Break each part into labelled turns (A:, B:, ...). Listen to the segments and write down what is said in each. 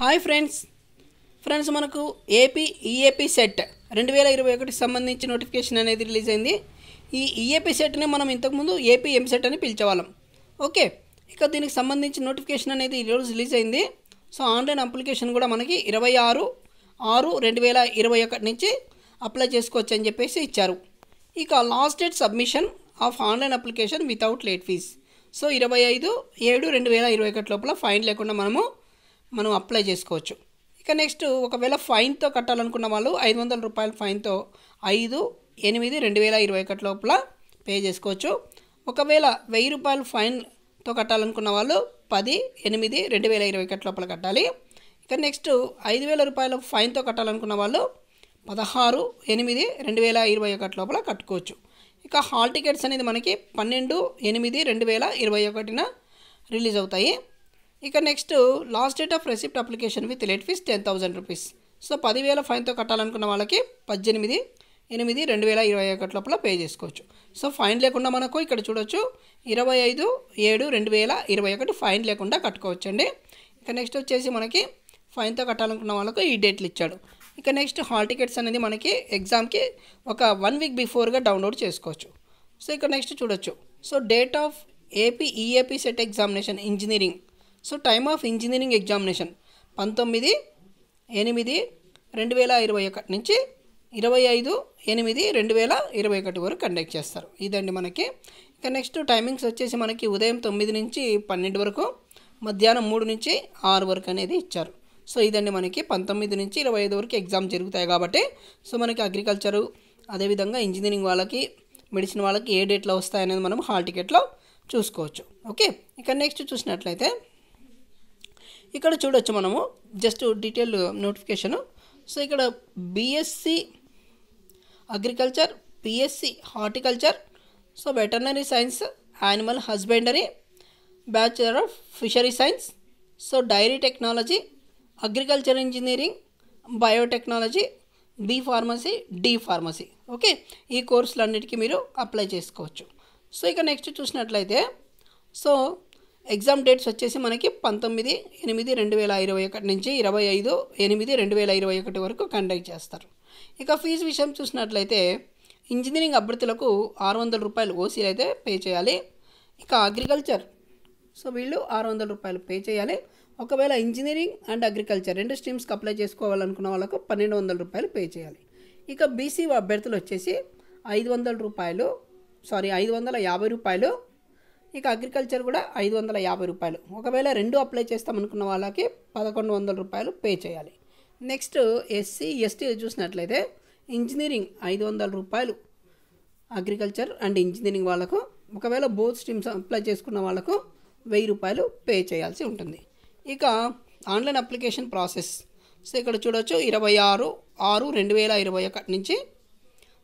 A: hi friends friends మనకు AP EAP CET రెండు వేల ఇరవై ఒకటికి సంబంధించి నోటిఫికేషన్ అనేది రిలీజ్ అయింది ఈ ఈఏపీ సెట్ని మనం ఇంతకుముందు ఏపీ ఎంసెట్ అని పిలిచేవాళ్ళం ఓకే ఇక దీనికి సంబంధించి నోటిఫికేషన్ అనేది ఈరోజు రిలీజ్ అయింది సో ఆన్లైన్ అప్లికేషన్ కూడా మనకి ఇరవై ఆరు ఆరు రెండు వేల ఇరవై ఒకటి నుంచి అప్లై చేసుకోవచ్చు అని చెప్పేసి ఇచ్చారు ఇక last date submission of online application without late fees so ఇరవై ఐదు ఏడు రెండు వేల ఇరవై ఒకటి లోపల ఫైన్ లేకుండా మనము మనం అప్లై చేసుకోవచ్చు ఇక నెక్స్ట్ ఒకవేళ ఫైన్తో కట్టాలనుకున్న వాళ్ళు ఐదు వందల రూపాయల ఫైన్తో ఐదు ఎనిమిది రెండు వేల ఇరవై ఒకటి లోపల పే చేసుకోవచ్చు ఒకవేళ వెయ్యి రూపాయల ఫైన్తో కట్టాలనుకున్న వాళ్ళు పది ఎనిమిది రెండు వేల ఇరవై ఒకటి లోపల కట్టాలి ఇక నెక్స్ట్ ఐదు వేల రూపాయల ఫైన్తో కట్టాలనుకున్న వాళ్ళు పదహారు ఎనిమిది రెండు వేల ఇరవై ఒకటి లోపల కట్టుకోవచ్చు ఇక హాల్ టికెట్స్ అనేది మనకి పన్నెండు ఎనిమిది రెండు వేల ఇరవై ఒకటిన రిలీజ్ అవుతాయి ఇక next last date of receipt application with late fees ten thousand rupees so పదివేల ఫైన్తో కట్టాలనుకున్న వాళ్ళకి పద్దెనిమిది ఎనిమిది రెండు వేల ఇరవై ఒకటి లోపల పే చేసుకోవచ్చు సో ఫైన్ లేకుండా మనకు ఇక్కడ చూడొచ్చు ఇరవై ఐదు ఏడు రెండు వేల ఇరవై ఒకటి ఫైన్ లేకుండా కట్టుకోవచ్చండి ఇక నెక్స్ట్ వచ్చేసి మనకి ఫైన్తో కట్టాలనుకున్న వాళ్ళకు ఈ డేట్లు ఇచ్చాడు ఇక నెక్స్ట్ హాల్ టికెట్స్ అనేది మనకి ఎగ్జామ్కి ఒక వన్ వీక్ బిఫోర్గా డౌన్లోడ్ చేసుకోవచ్చు సో ఇక్కడ నెక్స్ట్ చూడొచ్చు so date of AP EAP CET examination engineering so time of engineering examination పంతొమ్మిది ఎనిమిది రెండు వేల ఇరవై ఒకటి నుంచి ఇరవై ఐదు ఎనిమిది రెండు వేల ఇరవై ఒకటి వరకు కండక్ట్ చేస్తారు ఇదండి మనకి ఇక నెక్స్ట్ టైమింగ్స్ వచ్చేసి మనకి ఉదయం తొమ్మిది నుంచి పన్నెండు వరకు మధ్యాహ్నం మూడు నుంచి ఆరు వరకు అనేది ఇచ్చారు సో ఇదండి మనకి పంతొమ్మిది నుంచి ఇరవై ఐదు వరకు ఎగ్జామ్ జరుగుతాయి కాబట్టి సో మనకి అగ్రికల్చరు అదేవిధంగా ఇంజనీరింగ్ వాళ్ళకి మెడిసిన్ వాళ్ళకి ఏ డేట్లో వస్తాయనేది మనం హాల్ టికెట్లో చూసుకోవచ్చు ఓకే ఇక నెక్స్ట్ చూసినట్లయితే ఇక్కడ చూడొచ్చు మనము జస్ట్ డీటెయిల్ నోటిఫికేషన్ సో ఇక్కడ BSc agriculture BSc horticulture so veterinary science animal husbandry bachelor of fishery science so dairy technology agriculture engineering biotechnology B pharmacy D pharmacy okay ఈ కోర్సులన్నిటికీ మీరు అప్లై చేసుకోవచ్చు సో ఇక నెక్స్ట్ చూసినట్లయితే so exam dates వచ్చేసి మనకి పంతొమ్మిది ఎనిమిది రెండు వేల ఇరవై ఒకటి నుంచి ఇరవై ఐదు ఎనిమిది రెండు వేల ఇరవై ఒకటి వరకు కండక్ట్ చేస్తారు ఇక ఫీజు విషయం చూసినట్లయితే ఇంజనీరింగ్ అభ్యర్థులకు ఆరు వందల రూపాయలు ఓసీలు అయితే పే చేయాలి ఇక అగ్రికల్చర్ సో వీళ్ళు ఆరు వందల రూపాయలు పే చేయాలి ఒకవేళ ఇంజనీరింగ్ అండ్ అగ్రికల్చర్ రెండు స్ట్రీమ్స్కి అప్లై చేసుకోవాలనుకున్న వాళ్ళకు పన్నెండు వందల రూపాయలు పే చేయాలి ఇక బీసీ అభ్యర్థులు వచ్చేసి ఐదు వందల రూపాయలు సారీ ఐదు వందల యాభై రూపాయలు ఇక అగ్రికల్చర్ కూడా ఐదు వందల యాభై రూపాయలు ఒకవేళ రెండు అప్లై చేస్తాం అనుకున్న వాళ్ళకి పదకొండు వందల రూపాయలు పే చేయాలి నెక్స్ట్ ఎస్సీ ఎస్టీ చూసినట్లయితే ఇంజనీరింగ్ ఐదు వందల రూపాయలు అగ్రికల్చర్ అండ్ ఇంజనీరింగ్ వాళ్ళకు ఒకవేళ బోత్ స్ట్రీమ్స్ అప్లై చేసుకున్న వాళ్ళకు వెయ్యి రూపాయలు పే చేయాల్సి ఉంటుంది ఇక ఆన్లైన్ అప్లికేషన్ ప్రాసెస్ సో ఇక్కడ చూడొచ్చు ఇరవై ఆరు ఆరు రెండు వేల ఇరవై ఒకటి నుంచి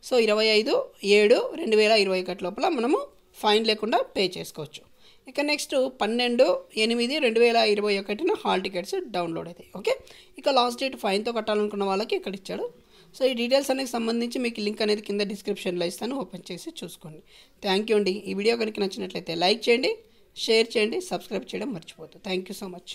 A: సో ఇరవై ఐదు ఏడు రెండు వేల ఇరవై ఒకటి లోపల మనము ఫైన్ లేకుండా పే చేసుకోవచ్చు ఇక నెక్స్ట్ పన్నెండు ఎనిమిది రెండు వేల ఇరవై ఒకటిన హాల్ టికెట్స్ డౌన్లోడ్ అవుతాయి ఓకే ఇక లాస్ట్ డేట్ ఫైన్తో కట్టాలనుకున్న వాళ్ళకి ఇక్కడ ఇచ్చాడు సో ఈ డీటెయిల్స్ అనేది సంబంధించి మీకు లింక్ అనేది కింద డిస్క్రిప్షన్లో ఇస్తాను ఓపెన్ చేసి చూసుకోండి థ్యాంక్ యూ అండి ఈ వీడియో కనుక నచ్చినట్లయితే లైక్ చేయండి షేర్ చేయండి సబ్స్క్రైబ్ చేయడం మర్చిపోతుంది థ్యాంక్ యూ సో మచ్